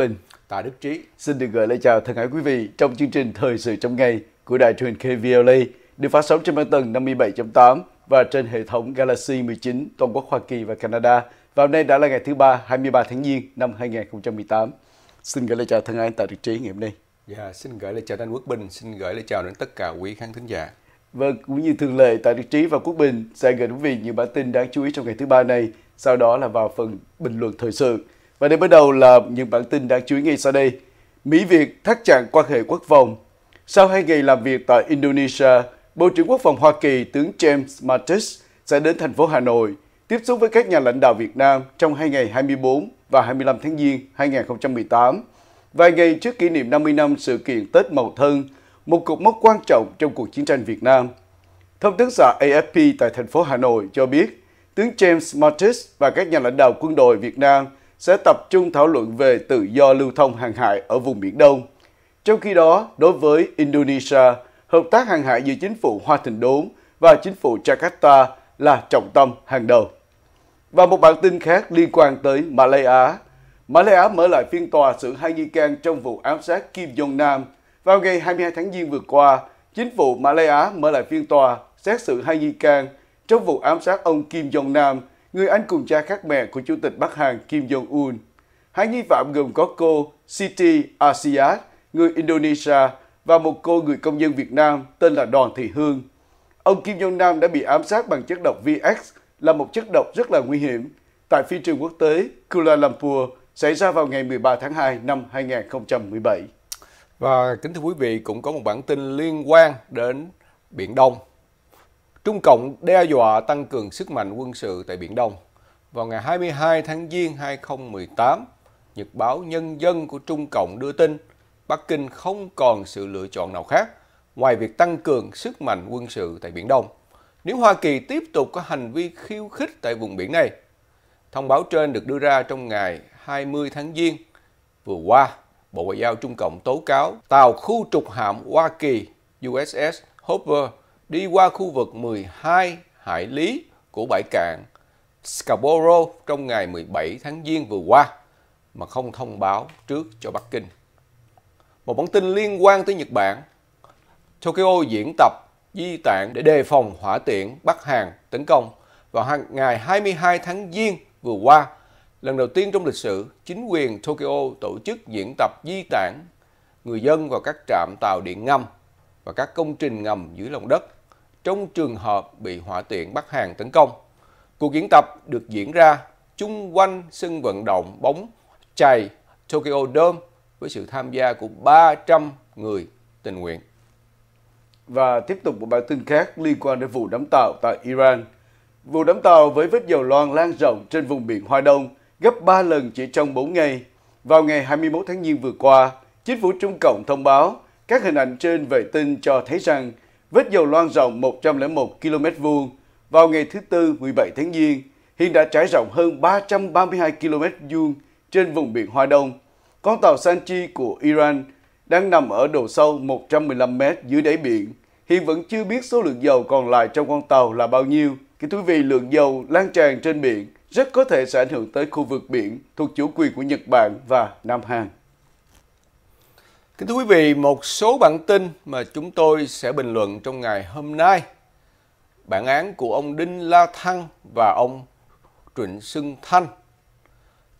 Bình, Tạ Đức Trí. Xin được gửi lời chào thân ái quý vị trong chương trình Thời sự trong ngày của đài truyền KVLA được phát sóng trên băng tần 57.8 và trên hệ thống Galaxy 19 toàn quốc Hoa Kỳ và Canada. Và hôm nay đã là ngày thứ ba 23 tháng Giêng năm 2018. Xin gửi lời chào thân ái Tạ Đức Trí ngày hôm nay. Dạ, xin gửi lời chào Đan Quốc Bình, xin gửi lời chào đến tất cả quý khán thính giả. Vâng, cũng như thường lệ, Tạ Đức Trí và Quốc Bình sẽ gửi đến quý vị những bản tin đáng chú ý trong ngày thứ ba này, sau đó là vào phần bình luận thời sự. Và để bắt đầu là những bản tin đáng chú ý ngay sau đây. Mỹ-Việt thắt chặt quan hệ quốc phòng. Sau hai ngày làm việc tại Indonesia, Bộ trưởng Quốc phòng Hoa Kỳ tướng James Mattis sẽ đến thành phố Hà Nội tiếp xúc với các nhà lãnh đạo Việt Nam trong hai ngày 24 và 25 tháng Giêng 2018. Vài ngày trước kỷ niệm 50 năm sự kiện Tết Mậu Thân, một cột mốc quan trọng trong cuộc chiến tranh Việt Nam. Thông tấn xã AFP tại thành phố Hà Nội cho biết, tướng James Mattis và các nhà lãnh đạo quân đội Việt Nam – sẽ tập trung thảo luận về tự do lưu thông hàng hải ở vùng Biển Đông. Trong khi đó, đối với Indonesia, hợp tác hàng hải giữa chính phủ Hoa Thành Đốn và chính phủ Jakarta là trọng tâm hàng đầu. Và một bản tin khác liên quan tới Malaysia. Malaysia mở lại phiên tòa xử hai nghi can trong vụ ám sát Kim Jong Nam. Vào ngày 22 tháng Giêng vừa qua, chính phủ Malaysia mở lại phiên tòa xét xử hai nghi can trong vụ ám sát ông Kim Jong Nam người Anh cùng cha khác mẹ của Chủ tịch Bắc Hàn Kim Jong-un. Hai nghi phạm gồm có cô Siti Asiat, người Indonesia, và một cô người công dân Việt Nam tên là Đoàn Thị Hương. Ông Kim Jong Nam đã bị ám sát bằng chất độc VX là một chất độc rất là nguy hiểm tại phi trường quốc tế Kuala Lumpur xảy ra vào ngày 13 tháng 2 năm 2017. Và kính thưa quý vị, cũng có một bản tin liên quan đến Biển Đông Trung Cộng đe dọa tăng cường sức mạnh quân sự tại Biển Đông. Vào ngày 22 tháng Giêng 2018, Nhật báo Nhân dân của Trung Cộng đưa tin Bắc Kinh không còn sự lựa chọn nào khác ngoài việc tăng cường sức mạnh quân sự tại Biển Đông. Nếu Hoa Kỳ tiếp tục có hành vi khiêu khích tại vùng biển này, thông báo trên được đưa ra trong ngày 20 tháng Giêng vừa qua, Bộ Ngoại giao Trung Cộng tố cáo tàu khu trục hạm Hoa Kỳ USS Hopper đi qua khu vực 12 hải lý của bãi cạn Scarborough trong ngày 17 tháng Giêng vừa qua mà không thông báo trước cho Bắc Kinh. Một bản tin liên quan tới Nhật Bản. Tokyo diễn tập di tản để đề phòng hỏa tiễn Bắc Hàn tấn công vào ngày 22 tháng Giêng vừa qua. Lần đầu tiên trong lịch sử, chính quyền Tokyo tổ chức diễn tập di tản người dân vào các trạm tàu điện ngầm và các công trình ngầm dưới lòng đất trong trường hợp bị hỏa tiện Bắc Hàn tấn công. Cuộc diễn tập được diễn ra chung quanh sân vận động bóng chày Tokyo Dome với sự tham gia của 300 người tình nguyện. Và tiếp tục một bản tin khác liên quan đến vụ đám tàu tại Iran. Vụ đám tàu với vết dầu loang lan rộng trên vùng biển Hoa Đông gấp 3 lần chỉ trong 4 ngày. Vào ngày 21 tháng Giêng vừa qua, chính phủ Trung Cộng thông báo các hình ảnh trên vệ tinh cho thấy rằng Vết dầu loang rộng 101 km vuông vào ngày thứ Tư 17 tháng Giêng, hiện đã trải rộng hơn 332 km vuông trên vùng biển Hoa Đông. Con tàu Sanchi của Iran đang nằm ở độ sâu 115 m dưới đáy biển. Hiện vẫn chưa biết số lượng dầu còn lại trong con tàu là bao nhiêu. Kính thú vị, lượng dầu lan tràn trên biển rất có thể sẽ ảnh hưởng tới khu vực biển thuộc chủ quyền của Nhật Bản và Nam Hàn. Kính thưa quý vị, một số bản tin mà chúng tôi sẽ bình luận trong ngày hôm nay. Bản án của ông Đinh La Thăng và ông Trịnh Xuân Thanh.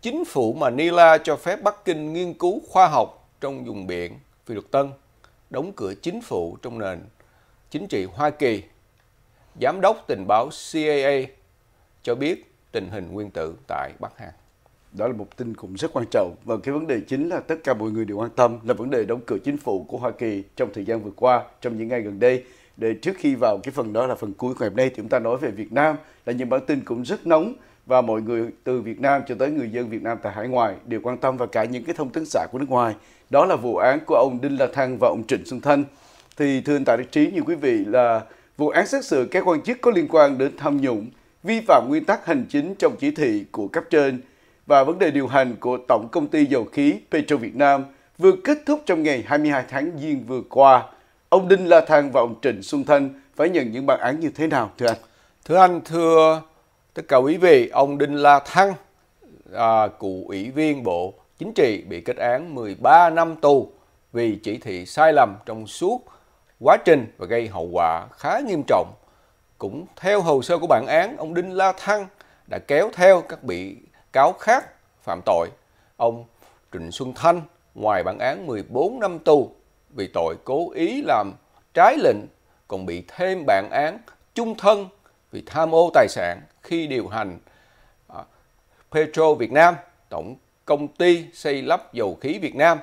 Chính phủ Manila cho phép Bắc Kinh nghiên cứu khoa học trong vùng biển Phi Luật Tân, đóng cửa chính phủ trong nền chính trị Hoa Kỳ. Giám đốc tình báo CIA cho biết tình hình nguyên tử tại Bắc Hàn đó là một tin cũng rất quan trọng và cái vấn đề chính là tất cả mọi người đều quan tâm là vấn đề đóng cửa chính phủ của Hoa Kỳ trong thời gian vừa qua trong những ngày gần đây để trước khi vào cái phần đó là phần cuối của ngày hôm nay thì chúng ta nói về Việt Nam là những bản tin cũng rất nóng và mọi người từ Việt Nam cho tới người dân Việt Nam tại hải ngoại đều quan tâm và cả những cái thông tấn xã của nước ngoài đó là vụ án của ông Đinh La Thăng và ông Trịnh Xuân Thanh thì thưa anh Tạ Đức Trí như quý vị là vụ án xét xử các quan chức có liên quan đến tham nhũng vi phạm nguyên tắc hành chính trong chỉ thị của cấp trên và vấn đề điều hành của Tổng Công ty Dầu khí Petro Việt Nam vừa kết thúc trong ngày 22 tháng Giêng vừa qua. Ông Đinh La Thăng và ông Trịnh Xuân Thanh phải nhận những bản án như thế nào thưa anh? Thưa anh, thưa tất cả quý vị, ông Đinh La Thăng, à, cựu ủy viên Bộ Chính trị bị kết án 13 năm tù vì chỉ thị sai lầm trong suốt quá trình và gây hậu quả khá nghiêm trọng. Cũng theo hồ sơ của bản án, ông Đinh La Thăng đã kéo theo các bị cáo khác phạm tội, ông Trịnh Xuân Thanh ngoài bản án 14 năm tù vì tội cố ý làm trái lệnh còn bị thêm bản án chung thân vì tham ô tài sản khi điều hành à, Petro Việt Nam, tổng công ty xây lắp dầu khí Việt Nam.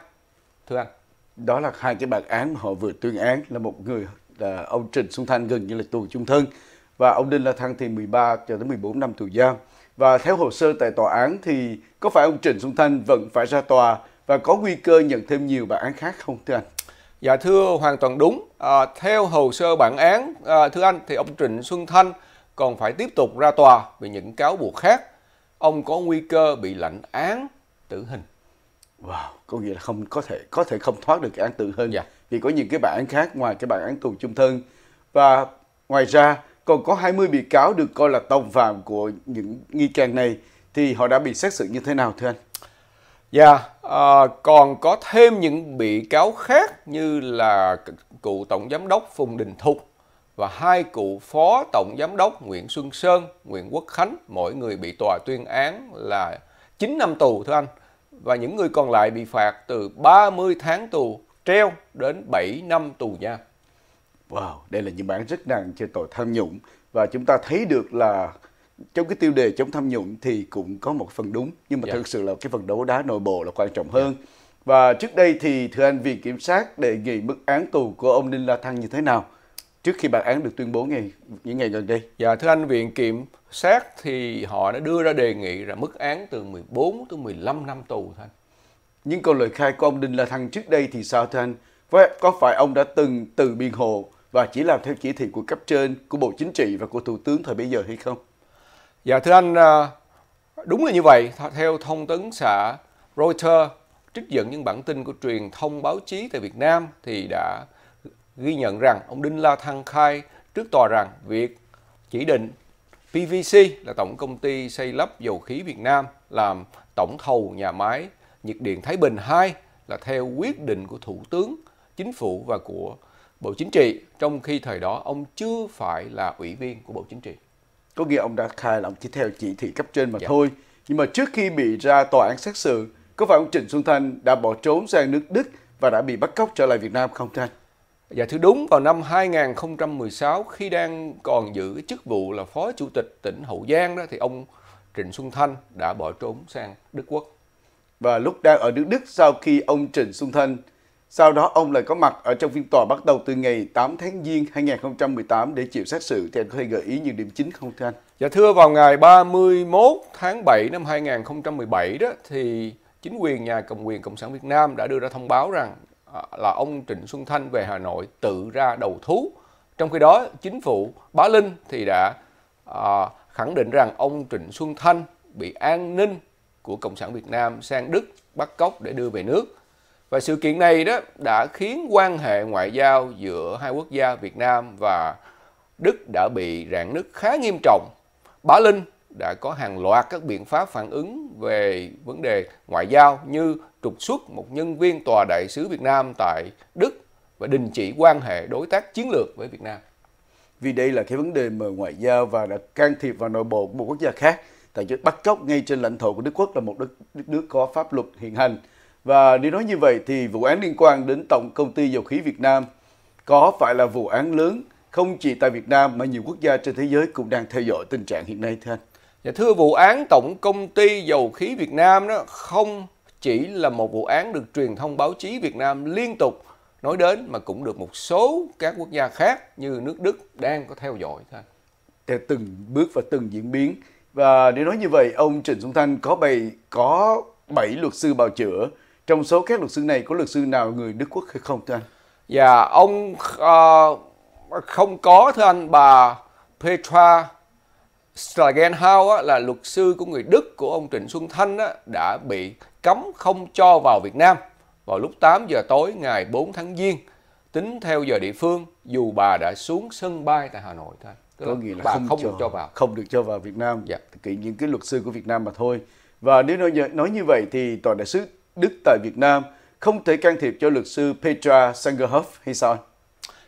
Thưa anh. Đó là hai cái bản án họ vừa tuyên án là một người là ông Trịnh Xuân Thanh gần như là tù chung thân và ông Đinh La Thăng thì 13 cho đến 14 năm tù giam. Và theo hồ sơ tại tòa án thì có phải ông Trịnh Xuân Thanh vẫn phải ra tòa và có nguy cơ nhận thêm nhiều bản án khác không thưa anh? Dạ thưa hoàn toàn đúng. À, theo hồ sơ bản án à, thưa anh thì ông Trịnh Xuân Thanh còn phải tiếp tục ra tòa vì những cáo buộc khác. Ông có nguy cơ bị lệnh án tử hình. Wow, có nghĩa là không có thể có thể không thoát được cái án tử hình. Dạ. Vì có những cái bản án khác ngoài cái bản án tù chung thân và ngoài ra còn có 20 bị cáo được coi là tông phạm của những nghi can này thì họ đã bị xét xử như thế nào thưa anh? Dạ, yeah, à, còn có thêm những bị cáo khác như là cựu tổng giám đốc Phùng Đình Thục và hai cựu phó tổng giám đốc Nguyễn Xuân Sơn, Nguyễn Quốc Khánh, mỗi người bị tòa tuyên án là 9 năm tù thưa anh. Và những người còn lại bị phạt từ 30 tháng tù treo đến 7 năm tù giam. Wow, đây là những bản rất nặng cho tội tham nhũng và chúng ta thấy được là trong cái tiêu đề chống tham nhũng thì cũng có một phần đúng nhưng mà yeah. Dạ. thực sự là cái phần đấu đá nội bộ là quan trọng dạ. hơn. Yeah. Và trước đây thì thưa anh viện kiểm sát đề nghị mức án tù của ông Đinh La Thăng như thế nào trước khi bản án được tuyên bố ngày những ngày gần đây? Dạ thưa anh viện kiểm sát thì họ đã đưa ra đề nghị là mức án từ 14 tới 15 năm tù thôi. nhưng còn lời khai của ông Đinh La Thăng trước đây thì sao thưa anh? Có phải ông đã từng từ biên hộ và chỉ làm theo chỉ thị của cấp trên, của Bộ Chính trị và của Thủ tướng thời bây giờ hay không? Dạ thưa anh, à, đúng là như vậy. Theo thông tấn xã Reuters trích dẫn những bản tin của truyền thông báo chí tại Việt Nam thì đã ghi nhận rằng ông Đinh La Thăng khai trước tòa rằng việc chỉ định PVC là tổng công ty xây lắp dầu khí Việt Nam làm tổng thầu nhà máy nhiệt điện Thái Bình 2 là theo quyết định của Thủ tướng, Chính phủ và của Bộ Chính trị trong khi thời đó ông chưa phải là ủy viên của Bộ Chính trị. Có nghĩa ông đã khai làm chỉ theo chỉ thị cấp trên mà dạ. thôi. Nhưng mà trước khi bị ra tòa án xét xử, có phải ông Trịnh Xuân Thanh đã bỏ trốn sang nước Đức và đã bị bắt cóc trở lại Việt Nam không Thanh? Dạ thứ đúng, vào năm 2016 khi đang còn giữ chức vụ là Phó Chủ tịch tỉnh Hậu Giang đó thì ông Trịnh Xuân Thanh đã bỏ trốn sang Đức Quốc. Và lúc đang ở nước Đức sau khi ông Trịnh Xuân Thanh sau đó ông lại có mặt ở trong phiên tòa bắt đầu từ ngày 8 tháng Giêng 2018 để chịu xét xử. Thì anh có thể gợi ý những điểm chính không thưa anh? Dạ thưa vào ngày 31 tháng 7 năm 2017 đó thì chính quyền nhà cầm quyền Cộng sản Việt Nam đã đưa ra thông báo rằng à, là ông Trịnh Xuân Thanh về Hà Nội tự ra đầu thú. Trong khi đó chính phủ Bá Linh thì đã à, khẳng định rằng ông Trịnh Xuân Thanh bị an ninh của Cộng sản Việt Nam sang Đức bắt cóc để đưa về nước và sự kiện này đó đã khiến quan hệ ngoại giao giữa hai quốc gia Việt Nam và Đức đã bị rạn nứt khá nghiêm trọng. Bá Linh đã có hàng loạt các biện pháp phản ứng về vấn đề ngoại giao như trục xuất một nhân viên tòa đại sứ Việt Nam tại Đức và đình chỉ quan hệ đối tác chiến lược với Việt Nam. Vì đây là cái vấn đề mà ngoại giao và đã can thiệp vào nội bộ của một quốc gia khác. Tại vì bắt cóc ngay trên lãnh thổ của Đức Quốc là một đất, nước có pháp luật hiện hành và nếu nói như vậy thì vụ án liên quan đến Tổng Công ty Dầu khí Việt Nam có phải là vụ án lớn không chỉ tại Việt Nam mà nhiều quốc gia trên thế giới cũng đang theo dõi tình trạng hiện nay thưa anh? Dạ, thưa vụ án Tổng Công ty Dầu khí Việt Nam đó không chỉ là một vụ án được truyền thông báo chí Việt Nam liên tục nói đến mà cũng được một số các quốc gia khác như nước Đức đang có theo dõi thôi. Theo từng bước và từng diễn biến và để nói như vậy ông Trịnh Xuân Thanh có bày có 7 luật sư bào chữa trong số các luật sư này có luật sư nào người Đức Quốc hay không thưa anh? Dạ, ông uh, không có thưa anh. Bà Petra Stagenhau là luật sư của người Đức của ông Trịnh Xuân Thanh á, đã bị cấm không cho vào Việt Nam vào lúc 8 giờ tối ngày 4 tháng Giêng tính theo giờ địa phương dù bà đã xuống sân bay tại Hà Nội thôi. Tức có nghĩa là bà không, không cho, được cho vào không được cho vào Việt Nam dạ. thì những cái luật sư của Việt Nam mà thôi và nếu nói, nói như vậy thì tòa đại sứ Đức tại Việt Nam không thể can thiệp cho luật sư Petra Sangerhoff hay sao?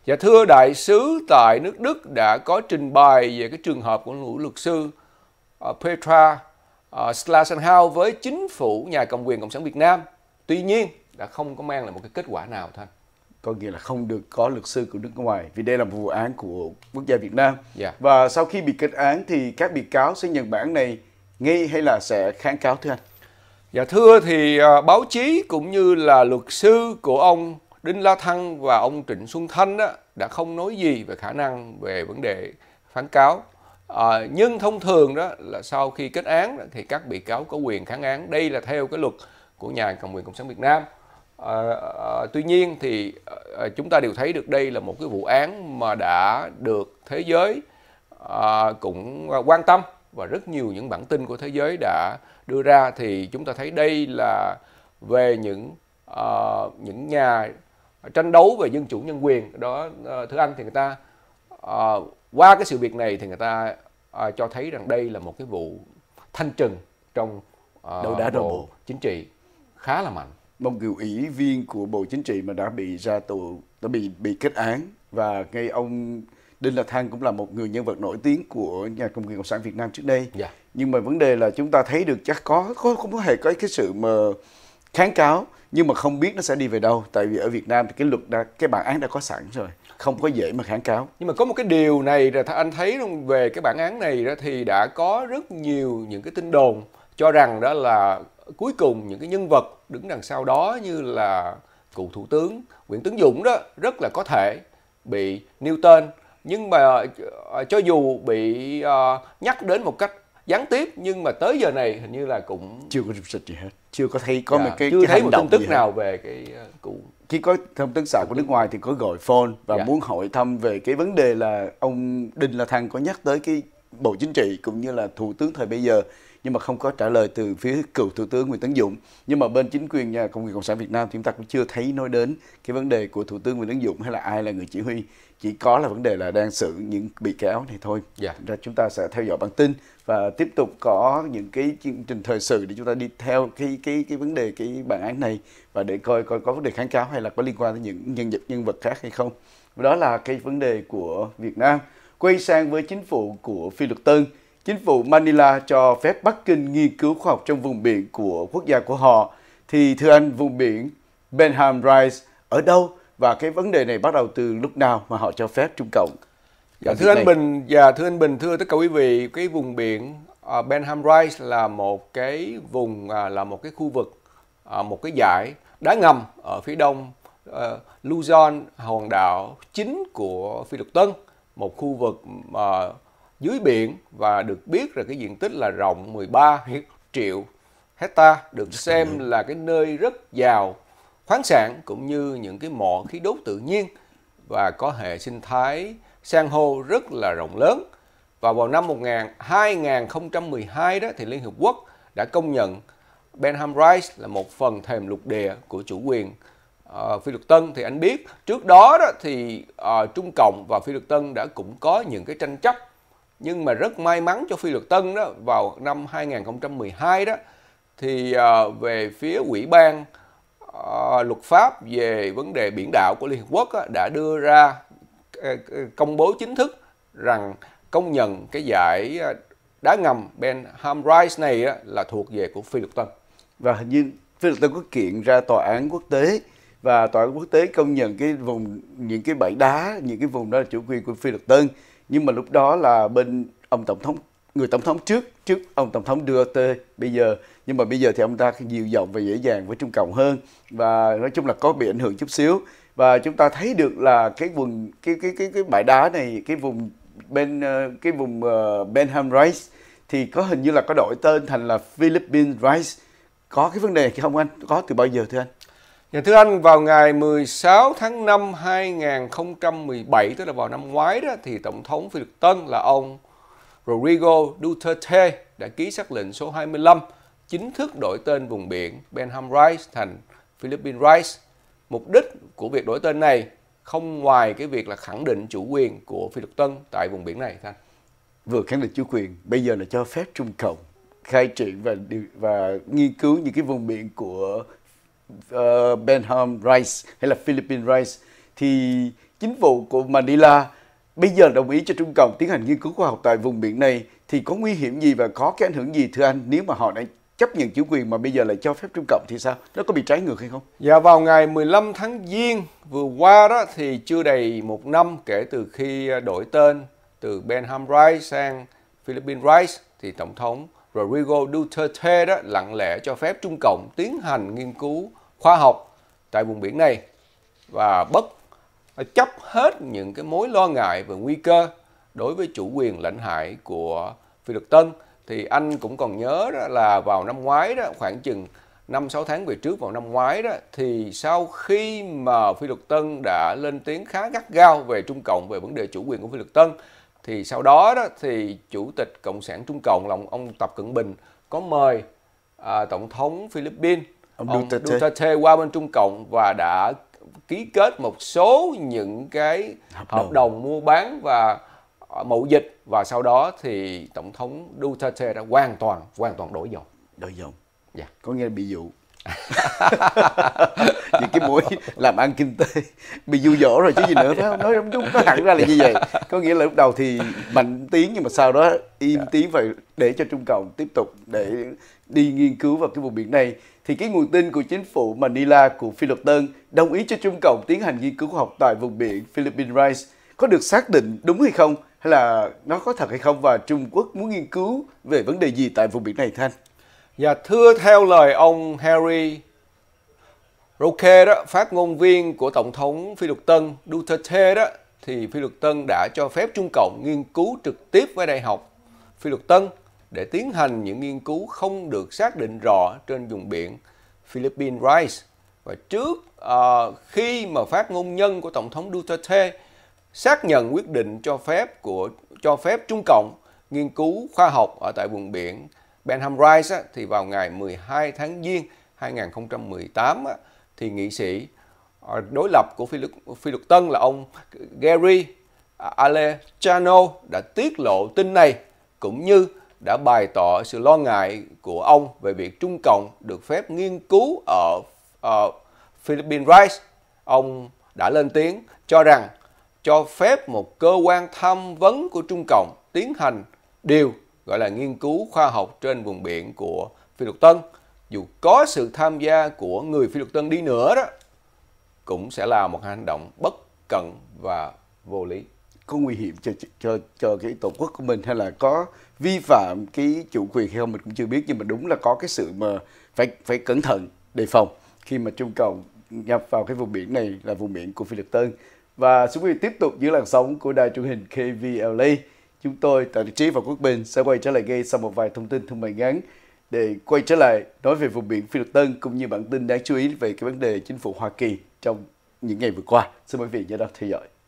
Dạ thưa đại sứ tại nước Đức đã có trình bày về cái trường hợp của nữ luật sư uh, Petra uh, ờ, Slasenhau với chính phủ nhà cầm quyền Cộng sản Việt Nam. Tuy nhiên đã không có mang lại một cái kết quả nào thôi. Có nghĩa là không được có luật sư của nước ngoài vì đây là một vụ án của quốc gia Việt Nam. Dạ. Và sau khi bị kết án thì các bị cáo sẽ nhận bản này ngay hay là sẽ kháng cáo thưa anh? Dạ thưa thì à, báo chí cũng như là luật sư của ông Đinh La Thăng và ông Trịnh Xuân Thanh đó, đã không nói gì về khả năng về vấn đề phán cáo. À, nhưng thông thường đó là sau khi kết án thì các bị cáo có quyền kháng án. Đây là theo cái luật của nhà cầm quyền Cộng sản Việt Nam. À, à, tuy nhiên thì à, chúng ta đều thấy được đây là một cái vụ án mà đã được thế giới à, cũng quan tâm và rất nhiều những bản tin của thế giới đã đưa ra thì chúng ta thấy đây là về những uh, những nhà tranh đấu về dân chủ nhân quyền đó uh, thưa anh thì người ta uh, qua cái sự việc này thì người ta uh, cho thấy rằng đây là một cái vụ thanh trừng trong uh, đấu đá nội bộ chính trị khá là mạnh một cựu ủy viên của bộ chính trị mà đã bị ra tù đã bị bị kết án và ngay ông Đinh La Thăng cũng là một người nhân vật nổi tiếng của nhà công nghiệp cộng sản Việt Nam trước đây. Yeah. Dạ. Nhưng mà vấn đề là chúng ta thấy được chắc có, có không có hề có cái sự mà kháng cáo nhưng mà không biết nó sẽ đi về đâu tại vì ở Việt Nam thì cái luật đã cái bản án đã có sẵn rồi không có dễ mà kháng cáo nhưng mà có một cái điều này là anh thấy luôn về cái bản án này đó thì đã có rất nhiều những cái tin đồn cho rằng đó là cuối cùng những cái nhân vật đứng đằng sau đó như là cựu thủ tướng Nguyễn Tấn Dũng đó rất là có thể bị nêu tên nhưng mà ờ, cho dù bị ờ, nhắc đến một cách gián tiếp nhưng mà tới giờ này hình như là cũng chưa có sự gì hết chưa có thấy có dạ, một cái chưa cái thấy một tin tức nào về cái ờ, cụ khi có thông tin xã của nước ngoài thì có gọi phone và dạ. muốn hỏi thăm về cái vấn đề là ông Đinh là thằng có nhắc tới cái Bộ Chính trị cũng như là Thủ tướng thời bây giờ nhưng mà không có trả lời từ phía cựu Thủ tướng Nguyễn Tấn Dũng. Nhưng mà bên chính quyền nhà Công nghiệp Cộng sản Việt Nam thì chúng ta cũng chưa thấy nói đến cái vấn đề của Thủ tướng Nguyễn Tấn Dũng hay là ai là người chỉ huy. Chỉ có là vấn đề là đang xử những bị cáo này thôi. Yeah. Dạ. Ra chúng ta sẽ theo dõi bản tin và tiếp tục có những cái chương trình thời sự để chúng ta đi theo cái cái cái vấn đề cái bản án này và để coi coi có vấn đề kháng cáo hay là có liên quan đến những nhân vật nhân vật khác hay không. Đó là cái vấn đề của Việt Nam quay sang với chính phủ của Phi Luật Tân. Chính phủ Manila cho phép Bắc Kinh nghiên cứu khoa học trong vùng biển của quốc gia của họ. Thì thưa anh, vùng biển Benham rise ở đâu và cái vấn đề này bắt đầu từ lúc nào mà họ cho phép Trung Cộng? Dạ, thưa anh Bình, dạ, thưa anh Bình, thưa tất cả quý vị, cái vùng biển uh, Benham rise là một cái vùng uh, là một cái khu vực uh, một cái dải đá ngầm ở phía đông uh, Luzon, hòn đảo chính của Phi Lục Tân một khu vực mà dưới biển và được biết là cái diện tích là rộng 13 triệu hecta được xem là cái nơi rất giàu khoáng sản cũng như những cái mỏ khí đốt tự nhiên và có hệ sinh thái san hô rất là rộng lớn. Và vào năm 2012 đó thì Liên Hiệp Quốc đã công nhận Benham Rise là một phần thềm lục địa của chủ quyền Ờ, Phi Luật Tân thì anh biết trước đó, đó thì uh, Trung Cộng và Phi Luật Tân đã cũng có những cái tranh chấp nhưng mà rất may mắn cho Phi Luật Tân đó vào năm 2012 đó thì uh, về phía ủy ban uh, luật pháp về vấn đề biển đảo của Liên Hợp Quốc đó, đã đưa ra công bố chính thức rằng công nhận cái giải đá ngầm Ben Hamrise này là thuộc về của Phi Luật Tân. Và hình như Phi Luật Tân có kiện ra tòa án quốc tế và tòa án quốc tế công nhận cái vùng những cái bãi đá những cái vùng đó là chủ quyền của phi luật tân nhưng mà lúc đó là bên ông tổng thống người tổng thống trước trước ông tổng thống Duterte bây giờ nhưng mà bây giờ thì ông ta nhiều giọng và dễ dàng với Trung Cộng hơn và nói chung là có bị ảnh hưởng chút xíu và chúng ta thấy được là cái vùng cái cái cái cái bãi đá này cái vùng bên ờ, cái vùng ờ, Benham Rice thì có hình như là có đổi tên thành là Philippines Rice có cái vấn đề không anh có từ bao giờ thưa anh Dạ, thưa anh, vào ngày 16 tháng 5 2017, tức là vào năm ngoái đó, thì Tổng thống Phi Tân là ông Rodrigo Duterte đã ký xác lệnh số 25 chính thức đổi tên vùng biển Benham Rice thành Philippine Rice. Mục đích của việc đổi tên này không ngoài cái việc là khẳng định chủ quyền của Phi Tân tại vùng biển này Thanh. Vừa khẳng định chủ quyền, bây giờ là cho phép Trung Cộng khai triển và và nghiên cứu những cái vùng biển của uh, Benham Rice hay là Philippine Rice thì chính phủ của Manila bây giờ đồng ý cho Trung Cộng tiến hành nghiên cứu khoa học tại vùng biển này thì có nguy hiểm gì và có cái ảnh hưởng gì thưa anh nếu mà họ đã chấp nhận chủ quyền mà bây giờ lại cho phép Trung Cộng thì sao? Nó có bị trái ngược hay không? Dạ vào ngày 15 tháng Giêng vừa qua đó thì chưa đầy một năm kể từ khi đổi tên từ Benham Rice sang Philippine Rice thì Tổng thống Rodrigo Duterte đó lặng lẽ cho phép Trung Cộng tiến hành nghiên cứu khoa học tại vùng biển này và bất chấp hết những cái mối lo ngại và nguy cơ đối với chủ quyền lãnh hải của Phi Luật Tân thì anh cũng còn nhớ đó là vào năm ngoái đó khoảng chừng 5 6 tháng về trước vào năm ngoái đó thì sau khi mà Phi Luật Tân đã lên tiếng khá gắt gao về Trung Cộng về vấn đề chủ quyền của Phi Luật Tân thì sau đó đó thì chủ tịch Cộng sản Trung Cộng là ông Tập Cận Bình có mời à, tổng thống Philippines ông Duterte. Duterte qua bên Trung Cộng và đã ký kết một số những cái hợp đồng, hợp đồng mua bán và à, mậu dịch và sau đó thì tổng thống Duterte đã hoàn toàn hoàn toàn đổi dòng đổi dòng dạ yeah. có nghĩa là bị dụ vì cái mối làm ăn kinh tế bị du dỗ rồi chứ gì nữa phải không nói đúng nó hẳn ra là như vậy có nghĩa là lúc đầu thì mạnh tiếng nhưng mà sau đó im dạ. tiếng và để cho trung cộng tiếp tục để đi nghiên cứu vào cái vùng biển này thì cái nguồn tin của chính phủ Manila của Philippines đồng ý cho Trung Cộng tiến hành nghiên cứu khoa học tại vùng biển Philippines Rice có được xác định đúng hay không hay là nó có thật hay không và Trung Quốc muốn nghiên cứu về vấn đề gì tại vùng biển này Thanh? Và thưa theo lời ông Harry Roque đó, phát ngôn viên của Tổng thống Phi Luật Tân Duterte đó, thì Phi Luật Tân đã cho phép Trung Cộng nghiên cứu trực tiếp với Đại học Phi Luật Tân để tiến hành những nghiên cứu không được xác định rõ trên vùng biển Philippine Rice. Và trước uh, khi mà phát ngôn nhân của Tổng thống Duterte xác nhận quyết định cho phép của cho phép Trung Cộng nghiên cứu khoa học ở tại vùng biển Benham Rice thì vào ngày 12 tháng Giêng 2018 thì nghị sĩ ờ, đối lập của Phi luật, Phi luật Tân là ông Gary Alejano đã tiết lộ tin này cũng như đã bày tỏ sự lo ngại của ông về việc Trung Cộng được phép nghiên cứu ở uh, ờ, Philippine Rice. Ông đã lên tiếng cho rằng cho phép một cơ quan tham vấn của Trung Cộng tiến hành điều gọi là nghiên cứu khoa học trên vùng biển của phi luật tân dù có sự tham gia của người phi luật tân đi nữa đó cũng sẽ là một hành động bất cẩn và vô lý có nguy hiểm cho cho cho cái tổ quốc của mình hay là có vi phạm cái chủ quyền hay không mình cũng chưa biết nhưng mà đúng là có cái sự mà phải phải cẩn thận đề phòng khi mà trung cộng nhập vào cái vùng biển này là vùng biển của Phi luật Tân và xin quý vị tiếp tục giữ làn sóng của đài truyền hình KVLA Chúng tôi, Tận Trí và Quốc Bình sẽ quay trở lại ngay sau một vài thông tin thương mại ngắn để quay trở lại nói về vùng biển Phi Luật Tân cũng như bản tin đáng chú ý về cái vấn đề chính phủ Hoa Kỳ trong những ngày vừa qua. Xin mời quý vị nhớ đón theo dõi.